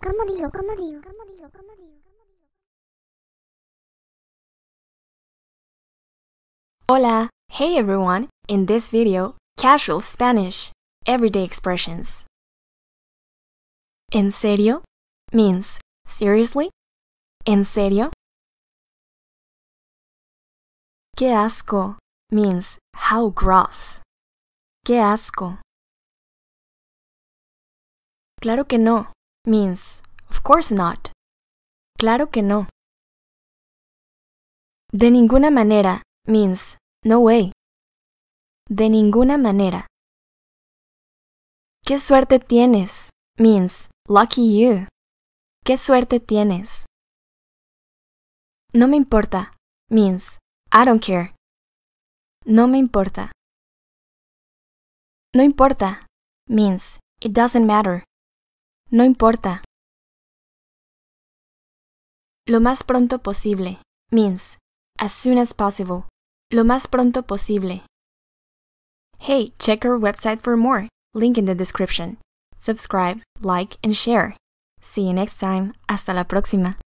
Como digo, como digo, como digo, como digo. Hola! Hey everyone! In this video, casual Spanish, everyday expressions. En serio means seriously? En serio? Que asco means how gross. Que asco. Claro que no means of course not. Claro que no. De ninguna manera means no way. De ninguna manera. Qué suerte tienes means lucky you. Qué suerte tienes. No me importa means I don't care. No me importa. No importa means it doesn't matter. No importa. Lo más pronto posible means as soon as possible. Lo más pronto posible. Hey, check our website for more. Link in the description. Subscribe, like, and share. See you next time. Hasta la próxima.